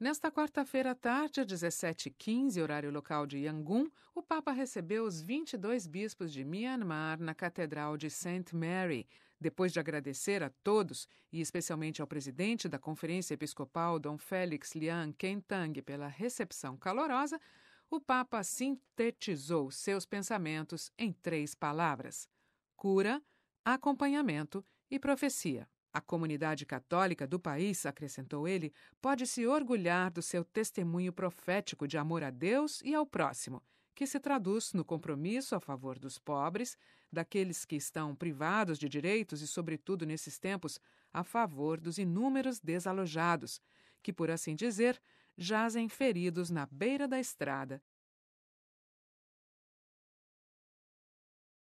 Nesta quarta-feira à tarde, às 17h15, horário local de Yangon, o Papa recebeu os 22 bispos de Myanmar na Catedral de St. Mary. Depois de agradecer a todos, e especialmente ao presidente da Conferência Episcopal, Dom Félix Lian Kentang, pela recepção calorosa, o Papa sintetizou seus pensamentos em três palavras: cura, acompanhamento e profecia. A comunidade católica do país, acrescentou ele, pode se orgulhar do seu testemunho profético de amor a Deus e ao próximo, que se traduz no compromisso a favor dos pobres, daqueles que estão privados de direitos e, sobretudo nesses tempos, a favor dos inúmeros desalojados, que, por assim dizer, jazem feridos na beira da estrada,